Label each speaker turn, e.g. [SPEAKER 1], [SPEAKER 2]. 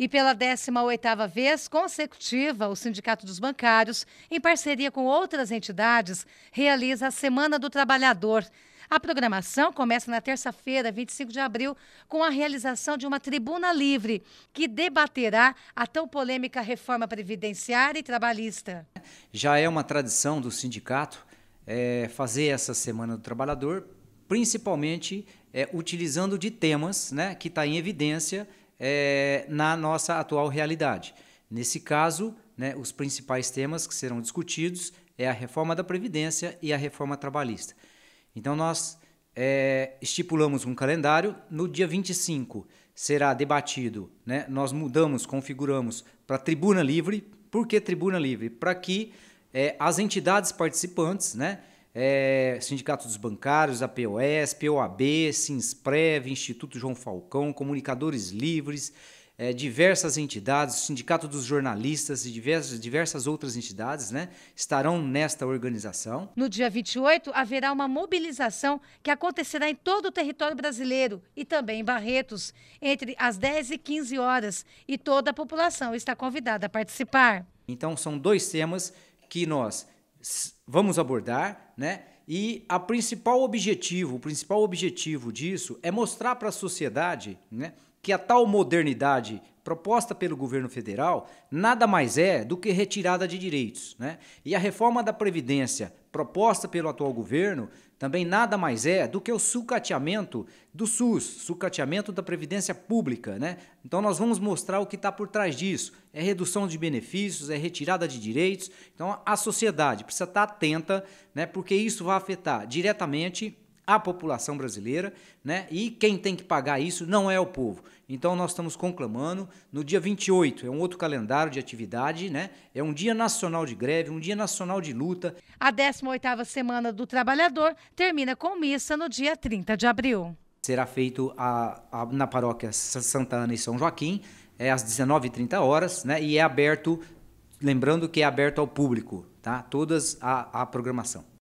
[SPEAKER 1] E pela 18ª vez consecutiva, o Sindicato dos Bancários, em parceria com outras entidades, realiza a Semana do Trabalhador. A programação começa na terça-feira, 25 de abril, com a realização de uma tribuna livre que debaterá a tão polêmica reforma previdenciária e trabalhista.
[SPEAKER 2] Já é uma tradição do sindicato é, fazer essa Semana do Trabalhador, principalmente é, utilizando de temas né, que está em evidência é, na nossa atual realidade. Nesse caso, né, os principais temas que serão discutidos é a reforma da Previdência e a reforma trabalhista. Então, nós é, estipulamos um calendário. No dia 25 será debatido, né, nós mudamos, configuramos para Tribuna Livre. Por que Tribuna Livre? Para que é, as entidades participantes, né, é, Sindicato dos Bancários, APOS, POAB, Sinsprev, Instituto João Falcão, Comunicadores Livres, é, diversas entidades, Sindicato dos Jornalistas e diversas, diversas outras entidades né, estarão nesta organização.
[SPEAKER 1] No dia 28, haverá uma mobilização que acontecerá em todo o território brasileiro e também em Barretos, entre as 10 e 15 horas, e toda a população está convidada a participar.
[SPEAKER 2] Então, são dois temas que nós vamos abordar, né? E a principal objetivo, o principal objetivo disso é mostrar para a sociedade, né, que a tal modernidade proposta pelo governo federal nada mais é do que retirada de direitos. Né? E a reforma da Previdência proposta pelo atual governo também nada mais é do que o sucateamento do SUS, sucateamento da Previdência Pública. Né? Então nós vamos mostrar o que está por trás disso. É redução de benefícios, é retirada de direitos. Então a sociedade precisa estar tá atenta, né, porque isso vai afetar diretamente a população brasileira, né? E quem tem que pagar isso não é o povo. Então nós estamos conclamando no dia 28, é um outro calendário de atividade, né? É um dia nacional de greve, um dia nacional de luta.
[SPEAKER 1] A 18ª semana do trabalhador termina com missa no dia 30 de abril.
[SPEAKER 2] Será feito a, a, na paróquia Santa Ana e São Joaquim, é às 19h30, né? E é aberto, lembrando que é aberto ao público, tá? Todas a, a programação.